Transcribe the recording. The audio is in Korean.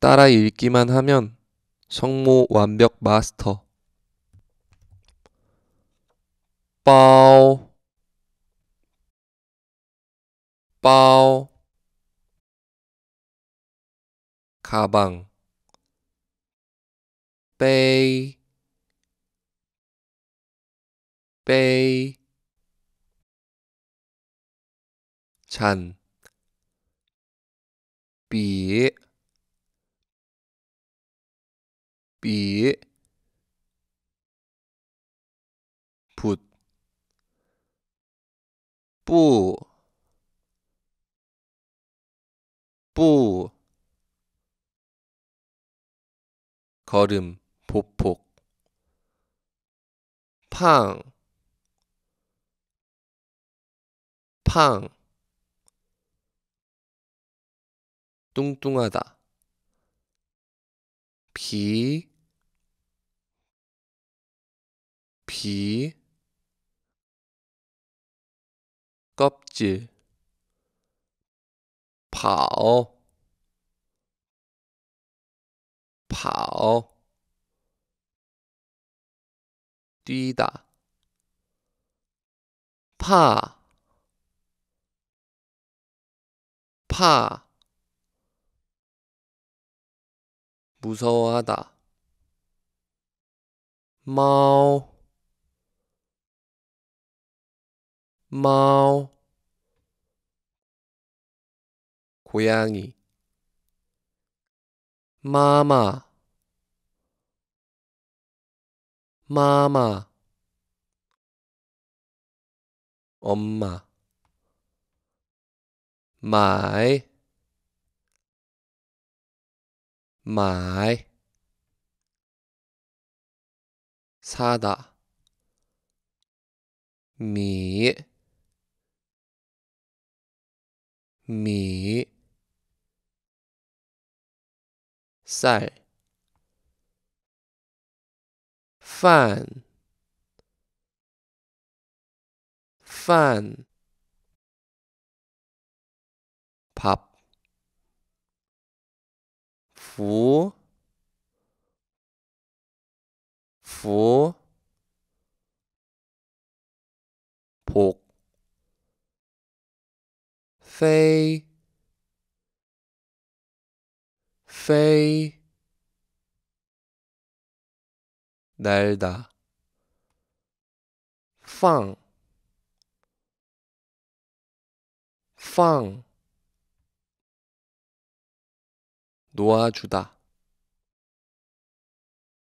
따라 읽기만 하면 성모 완벽 마스터. 빠오 빠오 가방 빼이 빼이 잔 비에 비 붓, 뿌, 뿌, 걸음, 보폭, 팡, 팡, 뚱뚱하다. 비, 비, 껍질, 跑,跑, 파오, 뛰다, 파, 파, 무서워하다. 마오 마오 고양이 마마 마마 엄마 마이 买，擦的，米，米，塞，饭，饭，泡。 부, 부, 복, 페이, 페이, 날다, 팡, 팡, 놓아주다